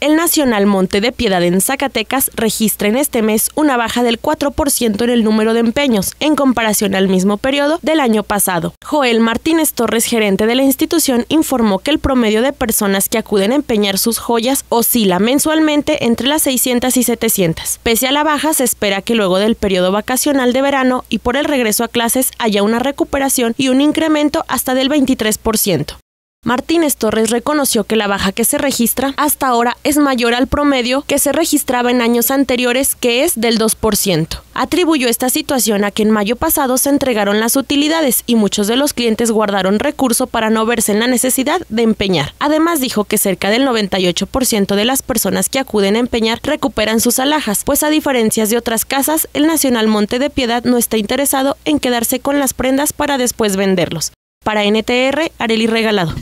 El Nacional Monte de Piedad en Zacatecas registra en este mes una baja del 4% en el número de empeños en comparación al mismo periodo del año pasado. Joel Martínez Torres, gerente de la institución, informó que el promedio de personas que acuden a empeñar sus joyas oscila mensualmente entre las 600 y 700. Pese a la baja, se espera que luego del periodo vacacional de verano y por el regreso a clases haya una recuperación y un incremento hasta del 23%. Martínez Torres reconoció que la baja que se registra hasta ahora es mayor al promedio que se registraba en años anteriores, que es del 2%. Atribuyó esta situación a que en mayo pasado se entregaron las utilidades y muchos de los clientes guardaron recurso para no verse en la necesidad de empeñar. Además dijo que cerca del 98% de las personas que acuden a empeñar recuperan sus alhajas, pues a diferencia de otras casas, el Nacional Monte de Piedad no está interesado en quedarse con las prendas para después venderlos. Para NTR, Arely Regalado.